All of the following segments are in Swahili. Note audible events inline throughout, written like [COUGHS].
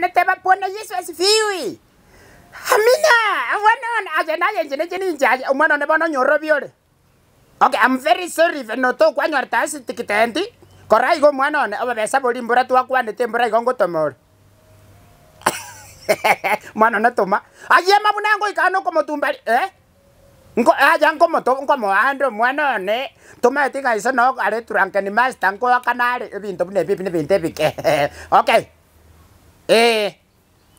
nataba pona Yesu asifiwe Amina wana aje naye jene jene jaje umwana na bono nyoro biore Okay I'm very sorry if no to kwa nyorta asitikitendi Korai go mwana ne besa boli mbura tuwa kwa ne tembura igongo tomor Mwana na toma Aye na ngo ikano komo tumbali eh Nko aja nko moto andro, moando mwana ne toma tika isono are turanke ni master nko akanare bintu ne bibi ne binte bike Okay Eh.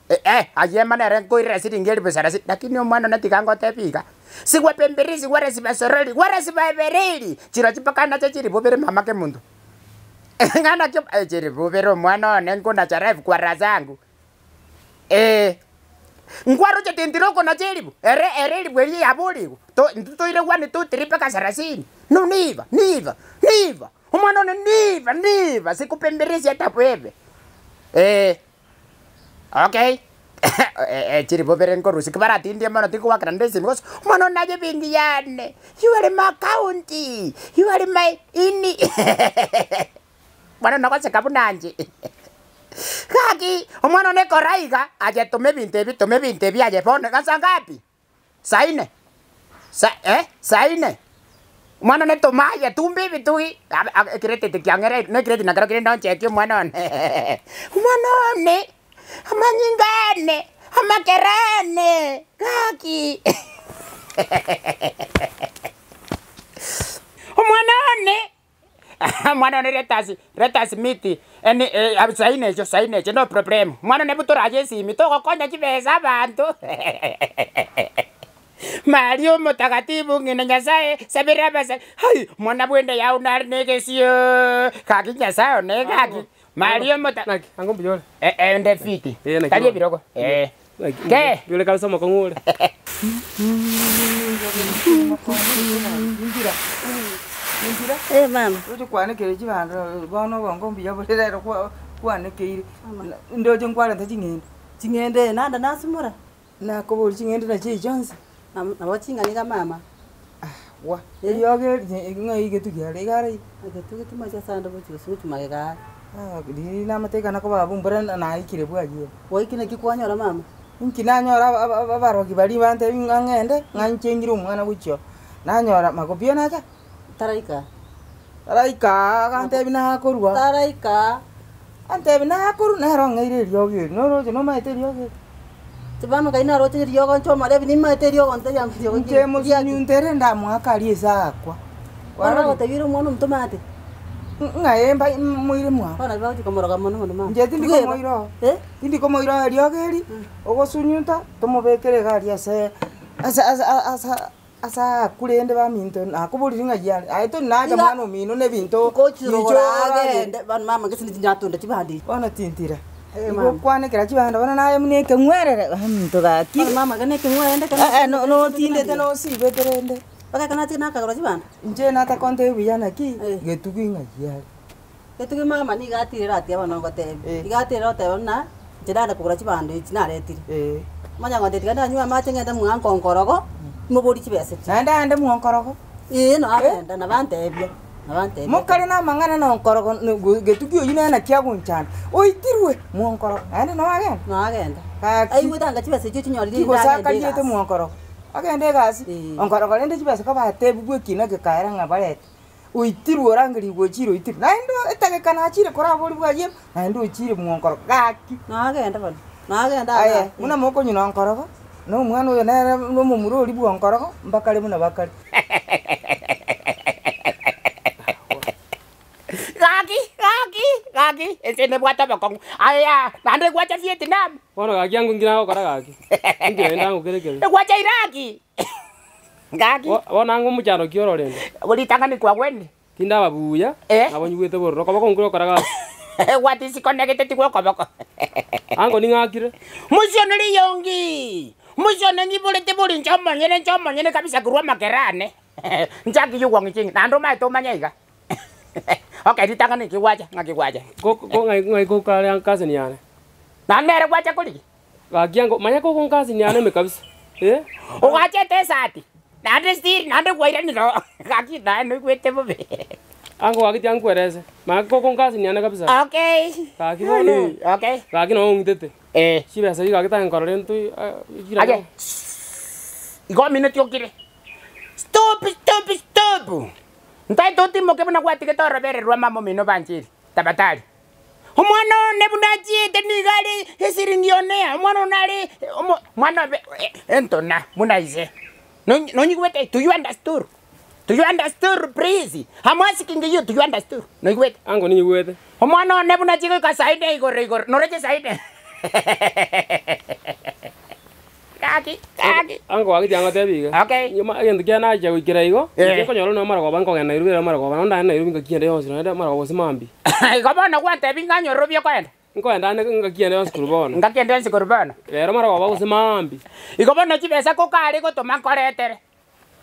Eh, eh ayema nere nkoire siringi pesara si lakini omwana nati kango tepika. Sigwe pembirisi wara siba sorori wara siba ebereli. Chiro chipaka nacho chiri bobere mama ke mundu. [LAUGHS] Eh, ngana kyo eh, chiri bobere omwana nengo na charefu kwa razangu. Eh. Nkwaro cha tendiroko na chiribu. Ere ereli bweli yaboligo. To ntutoire wani tu tripa kasarasini. No niva, niva, niva. Omwana niva, niva sikupembirisi hata bwebe. Eh okay [COUGHS] eh, eh, chiri boveren korusi kivaratindie mono tikuwakira ndesi because mono nayo vindiyane you are my county you are my ini [COUGHS] mono nokoseka vunanji [COUGHS] kaki omwana nekoraiga aje tume vintu evi tume vintu evi aje pone kasa ngapi saine Sa, eh? saine mwana tuma aje tumbi ivi tugi kiretete kiang'ere nekireti nakero kiri noncheki omwana one omwana [LAUGHS] one amanyingane amakerane kaki umwanone mwanone retas retasi miti eni e, sainecho sainecho no problem mwanone vutoraje esimi togokonya chibesa abanto [LAUGHS] mari omotagatibu ngina nyasaye sabere basa hai mwana bwende ya unarnege sio kaki nyasaye onegaki Mario mota. Nak angombe jole. Eh eh nde fiti. Tali biroko. Eh. Ke. Jole kalisa makongole. Eh mama. Uthi kwane ke chivandro bono bongombe yabolera kwa kwane ke ndo chongwala ndachingenda. Chingende nanda nasimura. Nakobol chingende na chi Jones. Nabochinganika mama. Wa. Eliyo ke ngai ke tu ke ale gari. Ke tu ke tu macha sanda bo chusu tu mage gari. lililamateika nakoba bumbura naikire bwagie waikine kikwanyora mama nkinanyora abarogi bari bante ang'ende ng'anchengire omwana gochio nanyora makopio naka taraika taraika agantebi nakorwa taraika antebi nakorwa nero ng'eire eriogo noroche nomaete eriogo eri tibama kai naroche eriogo nchomarebi nimaete eriogo nteyama nche mosinyu ntere ndamwakaria ese akwa omwana omutomate ngayemba mwire mwakonjeti ndikomoiro indikomoiro eriogeri eh? mm. ogosunyuta tomobekere gari ase asa akurende baminto nakuburiri ng'ayiare aye to naja mwana omino ne binto bono tintira eh, igokwanekera chibanda bono naye muna ekeng'werere baminto gaki notindete nosibekere bagekana tige nakagora chibanda nje natakonte wiana ki getugi ng'aiya getugi mama ni igatirira atia bono ngotebe eh. igatirira otebe na nche nare kogora chibando ichi naretire eh. manya ngote tiga ndanyua amache ng'ende mwa nkongorogo mobori mm. chibesa chi naende aende mwa nkorogo ii no eh? abenda nabantebia mukari na mang'ana na nkorogo getugi oyu nena kia gunchana oitirwe mwa nkorogo naende no agenda no agenda aigwetanga chibesa ichio chinyorire kigosakariete mwa nkorogo agende egasi eh. onkorogore nde chibesa kabatebibwe kina gekaera ng'a bareta oitirwe orangeriwe ochire oitirwe naende etagekana achire koraboribwa ayemo naende ochire mwongorogo gaki nagenda bono nagenda aye muna mokonyina onkorogo na omwana oyo nere nomomura oribwa onkorogo mbakare muna bakare [LAUGHS] gaki mebwata makongo aya ah, bande gwacha Vietnam ora gaki yangu ngina hao kora gaki ndio enda ngukirekere gwacha Iraki gaki wona ngo muchano kioro rende wali tangani kwa wende tinda babuya eh? abonyuwete bororo koboko ngiro kora gaki gwati [LAUGHS] sikonegete ti gwoko boko [LAUGHS] ango ning'akire mucio nä rä yongi mucio nä nyibå rä te bå ri ncomonyene kabisa kurwa makerane [LAUGHS] njakiyugwo ng'icing na andå maä manyaiga Okay, ditangani kiwaja, ngakikwaja. Ko ko ngai ngai ko kale ang kazi niane. Na mere kwaja kuli. Gagiango manya ko kon kazi niane me kabisa. [LAUGHS] Eh? Ugache te sati. Na de stir na de kwaira ni ro. [LAUGHS] Gaki na no kwete bobe. Ango wakati angu ereze. Ma ko kon kazi niane kabisa. Okay. Gaki no ni. [LAUGHS] Okay. Gaki no ngitete. Eh. Sibe sasa gaki ta ngorore ntu. Eh, Aje. Igwa minuti okire. Stop, stop, stop ntaite utimoke buna gwatike torobererwa mamo mino banjiri tabatari omwana nebunachiete nigari esiringi yone omwana onari mwana entona e, e, munaise nonyigwete do you understood do you understood please i'm asking you do you understood noigwete ango ninyigwete omwana nebunachikoikasaide igoro igoro noreche saide [LAUGHS] kaki kaki ango agitianga tebiga okay nyuma yende kiana aja wikira igo ko nyoro no mara goba ngoge nairu bira mara goba nda nairu binga kiende yonse nda mara goba simambi goba na kwa tebi nga nyoro bia kwenda ngoenda ne nga kiende yonse kurubona nga kiende yonse kurubona rero mara goba gusimambi igoba no chibesa ko kari go toma koretere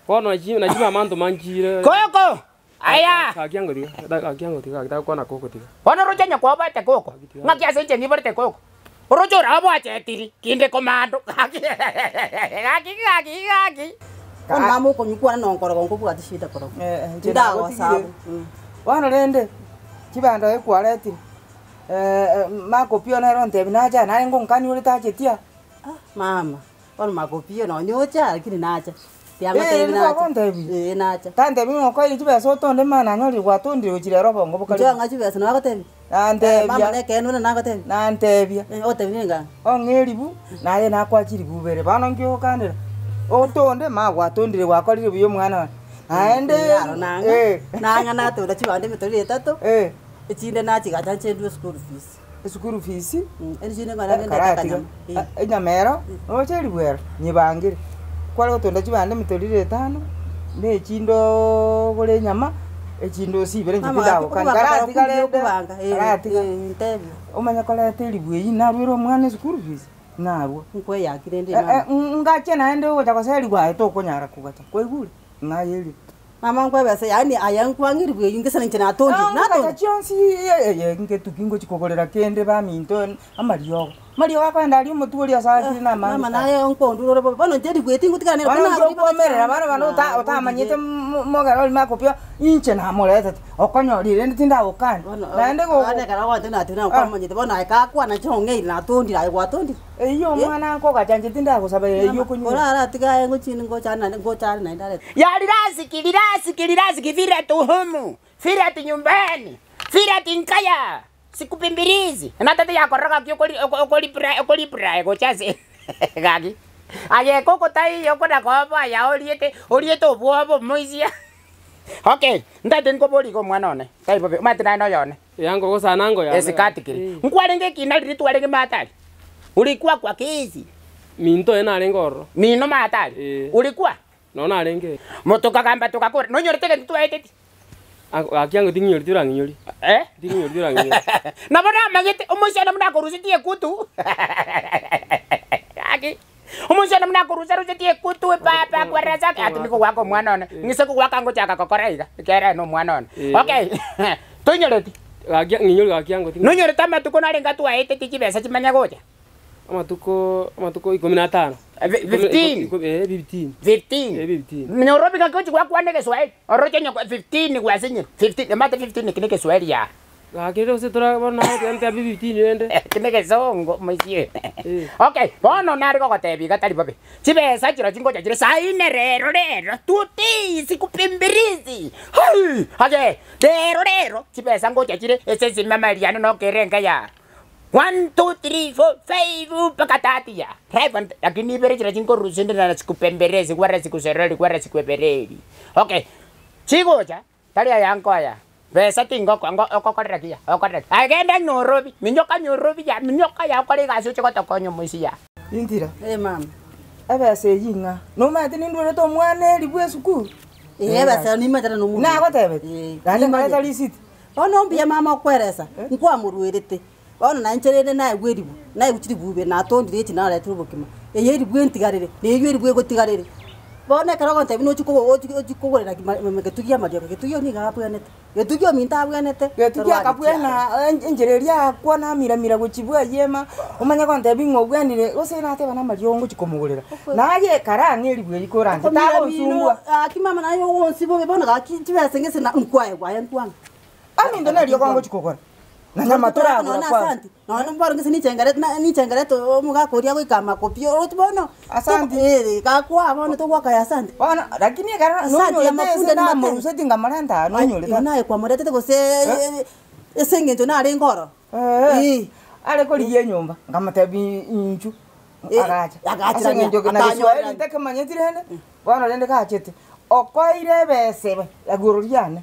ko no chi na chiba mantu manjire koko aya kakiango diga kakiango diga da kona koko diga wana rochenya kwa bate koko nga kiase chengi bate koko orochora abwachetiri kinde komando [LAUGHS] gaki gaki gaki kondamu konyukwana nonkorogo nkubuga tishida korogo ndawa eh, eh, sabu mm. wana rende kibando ekwaretire eh, makopio nero ntebi nacha nare ngonkani uri tachetia ah, mama wana makopio nonyocha lakini nacha tiamatebi nacha tantebi ngokoiri chibesa otonde mana nyori gwatundirwe ochirero bongo bokari ng'a chibesa nagotebi nantebia ong'eribu naye nakwachiribu bere bono nkiokandera otonde ma gwakorire buya omwana wane naende mm, nang'a eh. natunda chibande emitoro etatu echinde eh. nachigacha chendue school fees esukuru fees enyamero nocheribwero nyibangire kwarigo tondachi chibande mitorire etano na echindo gore enyama echindo osibere nchitidabo kangaratigaretiga omanya koreta eribu eyi narwere omwana eschool fees narwa nkweyakire ndi eh, eh, mm, ngache naende ogocha goseriwa aye tokonyara kogacha koigure ng'aye eribu mama nkwebesa yaani ayankwang'iribu eyi ngesana ah, nche natondi natondi chionsi eyengetuki ngochikogorera kende baminto amariogo mario wakwenda ri mutu uri ocakire ah, na mama nayo nkondurure bono njeri gwiti ngutigane bona ngikuomerera bana bana uta utamanyite mogarori makupio inche na murete okonyorire ndi tindaukani na ndi gugu ane kana gwate na tina kwamanyite bona eka kwana chonge na tundi ra gwa tundi eh, iyo eh? mwana ngoga janje tindagucabaire iyo kunyu ora ara tigae nguchini ngochana ngochana na ndare yari rasikiri rasikiri rasikiri vira tu humu vira tu nyumbani vira tinkaya sikupimbirizi natete yakoroga ki okolipra gochase [LAUGHS] gaki agekokotaiyo okona kobo aya oliete oriete obwobo moizia [LAUGHS] okay ko boli mwana one tai nkoborigo mwanone taibobe no yone yango ko sana ngo yone esikatikiri mm. nkwarenge kina riri twarenge matari ulikuwa kwa kezi minto ena alengoro mino matari eh. ulikuwa nona alenge motokagamba tukakora nonyoretege aite akiangu ah, ah, ting'iori tiu rang'inyori eh ting'iori tiu rang'inyori [LAUGHS] nabo namagite umuciana munakurucitie kutu [LAUGHS] aki umuciana munakurucarucitie kutu e, papa kweresa ati niko gwaka mwana one eh. ng'ise kugwaka ngochaka kokora iga ikere no mwana one eh. okay [LAUGHS] tuinyoreti ng'inyori gakiangu ting'i nunyorete amatuko naringa twaite ti chibesa ah, chimanya gocha amatuko amatuko ikumi na tano minorobi kakochi kwa kuandike swahili orochenya kwa 15 kwa sinye 15 mata 15 kinike swahili ya lakini usitora bona ente abi 15 ende kinike [LAUGHS] songo monsieur [LAUGHS] eh. okay bono nari ko kotebi katali babe chibesa chiro chingo chachire saine rero rero tuti sikupimbirizi hai age rero rero chibesa ngo chachire esesi mama liano no kerenga ya One, two, three, four, five, mpaka tatu ya. Five, lakini ibere chila chinko rusende mama. Ebesa yinga ona na ncherere na igwiribu na iguchiri bube na tondire eti na retro bukima eye ribu entigarire ne iyo ribu egotigarire bona karogo ntebi no chikugo ochikugurira getugia mario getugio ni gabwenete getugio minta abwenete getugio akabwena eh, enjereria kuona mira mira guchibwa yema umanya ko ntebi ngogwenire usina ateba na mario nguchikumugurira naye karanga eribu erikura ngitabo sumbwa akimama ah, nayo wonsibo bona gakichibese ngesina nkwae kwaye ntwanga Ami ndo na liyo kwangu chikokora nanya matura agura kwa asante no no mbaro ngisi ni chengeret na ni chengeret muga kuria gwika makopi otibono asante bono to gwaka asante bona lakini kana asante ya mafunde na muruse dinga marenda no nyule ta nae eh? Eh, eh, nyumba ngamatebi inchu agacha agacha ngenjoke na kiswahili takamanyetire rende gachete okoire besebe lagururiane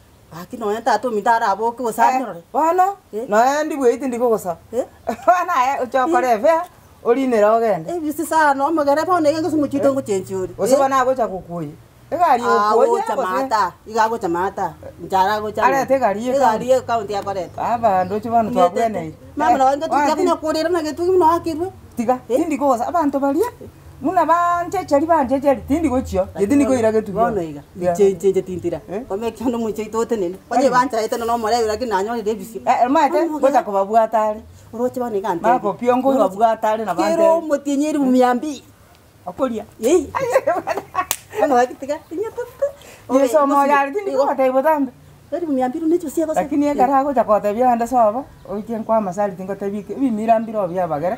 aki noya tato mitara abo ke gosa nyorore wano noya ndi bwe ndi ko gosa wana ya chokore ve orinera ogende e bisi sana no magere pa onege ngusu muchito nguchenchi ori osibana gocha kukuyi egari okuoye chamata igago chamata njara go chama arete gari ye gari ye kaunti yakoreta abandu chibanu twakwene mama no ngo tujakunya kurira na gitu no akirwe tiga ndi ko gosa abantu baliye muna banjeceri banjeceri tindigochio yetindigoira getugonoiga icheichetintira omekio no mwicheitotenene onye banchaetene nomorewira ginanyorire ebisio eh, eh, maete gocha kobabwatare oroche banigante makopio ngobabwatare na bante kero motinyeri bumiambi akoria yei [LAUGHS] ano wakitiga tinyatata yeso moyari tindigobate botambe eri bumiambiru nicho siago lakini ekara gocha kotebia ande sobo oitie nkwa masari tingotebi bimira mbiro byabagere